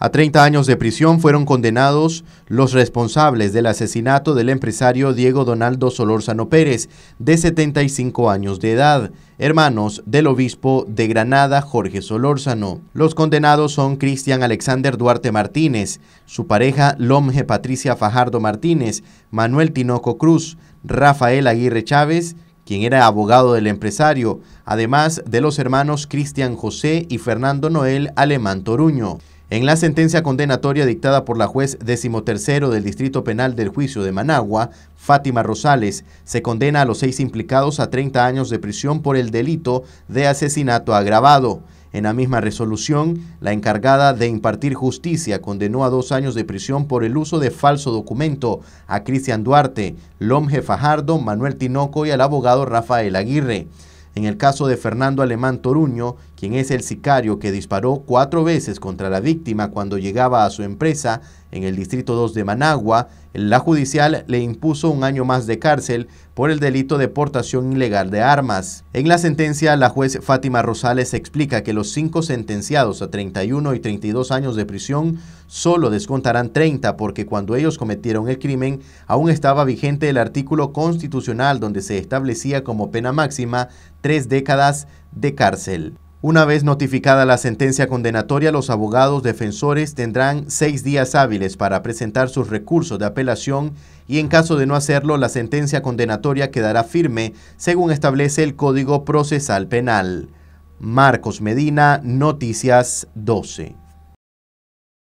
A 30 años de prisión fueron condenados los responsables del asesinato del empresario Diego Donaldo Solórzano Pérez, de 75 años de edad, hermanos del obispo de Granada Jorge Solórzano. Los condenados son Cristian Alexander Duarte Martínez, su pareja Lomge Patricia Fajardo Martínez, Manuel Tinoco Cruz, Rafael Aguirre Chávez, quien era abogado del empresario, además de los hermanos Cristian José y Fernando Noel Alemán Toruño. En la sentencia condenatoria dictada por la juez decimotercero del Distrito Penal del Juicio de Managua, Fátima Rosales, se condena a los seis implicados a 30 años de prisión por el delito de asesinato agravado. En la misma resolución, la encargada de impartir justicia condenó a dos años de prisión por el uso de falso documento a Cristian Duarte, Lomje Fajardo, Manuel Tinoco y al abogado Rafael Aguirre. En el caso de Fernando Alemán Toruño, quien es el sicario que disparó cuatro veces contra la víctima cuando llegaba a su empresa, en el Distrito 2 de Managua, la judicial le impuso un año más de cárcel por el delito de portación ilegal de armas. En la sentencia, la juez Fátima Rosales explica que los cinco sentenciados a 31 y 32 años de prisión solo descontarán 30 porque cuando ellos cometieron el crimen aún estaba vigente el artículo constitucional donde se establecía como pena máxima tres décadas de cárcel. Una vez notificada la sentencia condenatoria, los abogados defensores tendrán seis días hábiles para presentar sus recursos de apelación y en caso de no hacerlo, la sentencia condenatoria quedará firme según establece el Código Procesal Penal. Marcos Medina, Noticias 12.